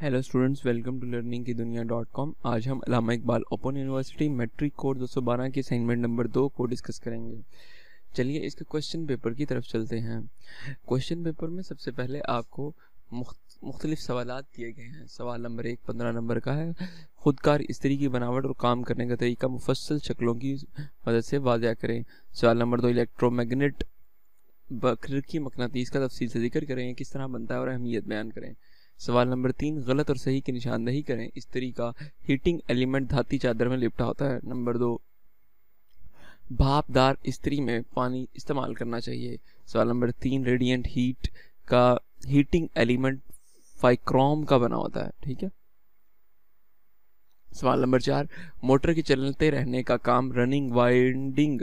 hello students welcome to learning की दुनिया dot com आज हम Allama Iqbal open university matric code 212 के असाइनमेंट नंबर दो को डिस्कस करेंगे चलिए इसके क्वेश्चन पेपर की तरफ चलते हैं क्वेश्चन पेपर में सबसे पहले आपको मुख्त मुख्तलिफ सवाल दिए गए हैं सवाल नंबर एक पंद्रह नंबर का है खुदकार स्त्री की बनावट और काम करने का तरीका मुफसल शक्लों की मदद से वाजिया करें सवाल नंबर दो इलेक्ट्रोमैगनेट बकर की मकनातीस का तफसील से जिक्र करें किस तरह बनता है और अहमियत बयान करें सवाल नंबर तीन गलत और सही की निशानदही करें स्त्री का हीटिंग एलिमेंट धाती चादर में लिपटा होता है नंबर दो भापदार स्त्री में पानी इस्तेमाल करना चाहिए सवाल नंबर तीन रेडियंट हीट का हीटिंग एलिमेंट फाइक्रोम का बना होता है ठीक है सवाल नंबर चार मोटर के चलते रहने का काम रनिंग वाइंडिंग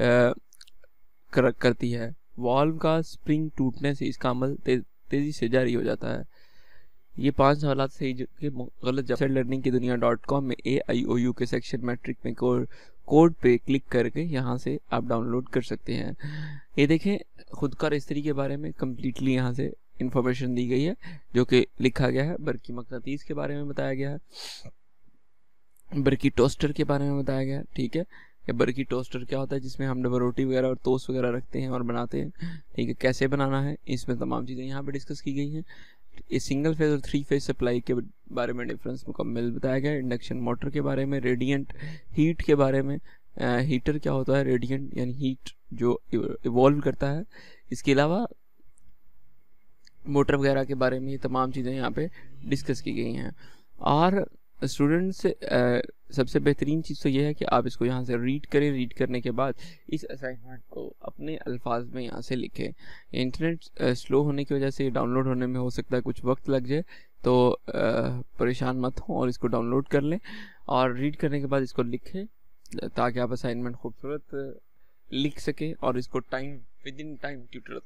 कर, करती है वॉल्व का स्प्रिंग टूटने से इसका अमल ते, तेज़ी से जारी हो जाता है ये पांच सवाल सही के गलत जवाब लर्निंग की दुनिया डॉट कॉम में ए आई ओ यू के सेक्शन मैट्रिक में कोड कोड पे क्लिक करके यहाँ से आप डाउनलोड कर सकते हैं ये देखें खुदकार स्त्री के बारे में कम्प्लीटली यहाँ से इंफॉर्मेशन दी गई है जो कि लिखा गया है बल्कि मकनतीस के बारे में बताया गया है बर्की टोस्टर के बारे में बताया गया ठीक है कि बर्की टोस्टर क्या होता है जिसमें हम डबल रोटी वगैरह और टोस्ट वगैरह रखते हैं और बनाते हैं ठीक है कैसे बनाना है इसमें तमाम चीज़ें यहाँ पर डिस्कस की गई हैं ये सिंगल फेज और थ्री फेज सप्लाई के बारे में डिफरेंस मुकम्मल बताया गया इंडक्शन मोटर के बारे में रेडियंट हीट के बारे में आ, हीटर क्या होता है रेडियंट यानी हीट जो इवॉल्व करता है इसके अलावा मोटर वगैरह के बारे में ये तमाम चीज़ें यहाँ पे डिस्कस की गई हैं और स्टूडेंट से सबसे बेहतरीन चीज़ तो यह है कि आप इसको यहाँ से रीड करें रीड करने के बाद इस असाइनमेंट को अपने अल्फाज में यहाँ से लिखें इंटरनेट स्लो होने की वजह से डाउनलोड होने में हो सकता है कुछ वक्त लग जाए तो परेशान मत हों और इसको डाउनलोड कर लें और रीड करने के बाद इसको लिखें ताकि आप असाइनमेंट खूबसूरत लिख सकें और इसको time within time tutor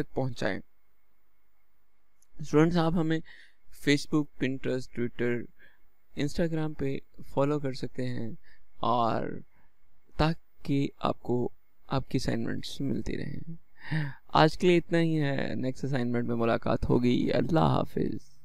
तक पहुँचाएँ स्टूडेंट्स आप हमें फेसबुक पिंट्रस्ट ट्विटर इंस्टाग्राम पे फॉलो कर सकते हैं और ताकि आपको आपकी असाइनमेंट्स मिलती रहें आज के लिए इतना ही है नेक्स्ट असाइनमेंट में मुलाकात होगी अल्लाह हाफिज़